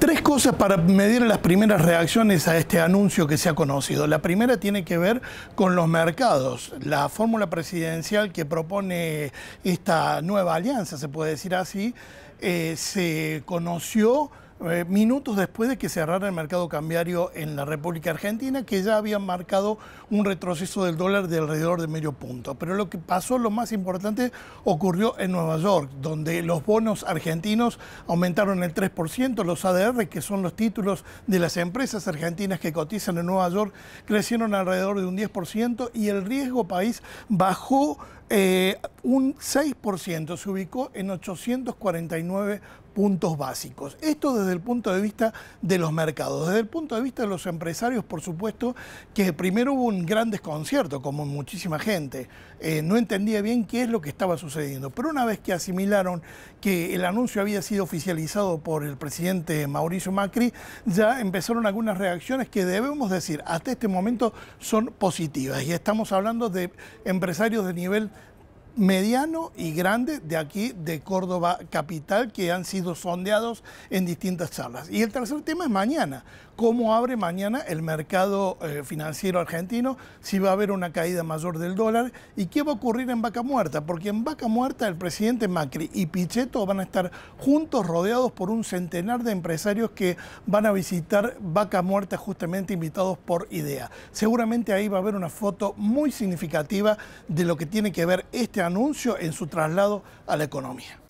Tres cosas para medir las primeras reacciones a este anuncio que se ha conocido. La primera tiene que ver con los mercados. La fórmula presidencial que propone esta nueva alianza, se puede decir así, eh, se conoció eh, minutos después de que cerrara el mercado cambiario en la República Argentina, que ya había marcado un retroceso del dólar de alrededor de medio punto. Pero lo que pasó, lo más importante, ocurrió en Nueva York, donde los bonos argentinos aumentaron el 3%, los ADR, que son los títulos de las empresas argentinas que cotizan en Nueva York, crecieron alrededor de un 10% y el riesgo país bajó eh, un 6% se ubicó en 849 puntos básicos. Esto desde el punto de vista de los mercados. Desde el punto de vista de los empresarios, por supuesto, que primero hubo un gran desconcierto, como muchísima gente. Eh, no entendía bien qué es lo que estaba sucediendo. Pero una vez que asimilaron que el anuncio había sido oficializado por el presidente Mauricio Macri, ya empezaron algunas reacciones que debemos decir hasta este momento son positivas. Y estamos hablando de empresarios de nivel mediano y grande de aquí de Córdoba Capital que han sido sondeados en distintas charlas. Y el tercer tema es mañana, cómo abre mañana el mercado eh, financiero argentino, si va a haber una caída mayor del dólar y qué va a ocurrir en Vaca Muerta, porque en Vaca Muerta el presidente Macri y Pichetto van a estar juntos rodeados por un centenar de empresarios que van a visitar Vaca Muerta justamente invitados por IDEA. Seguramente ahí va a haber una foto muy significativa de lo que tiene que ver este anuncio en su traslado a la economía.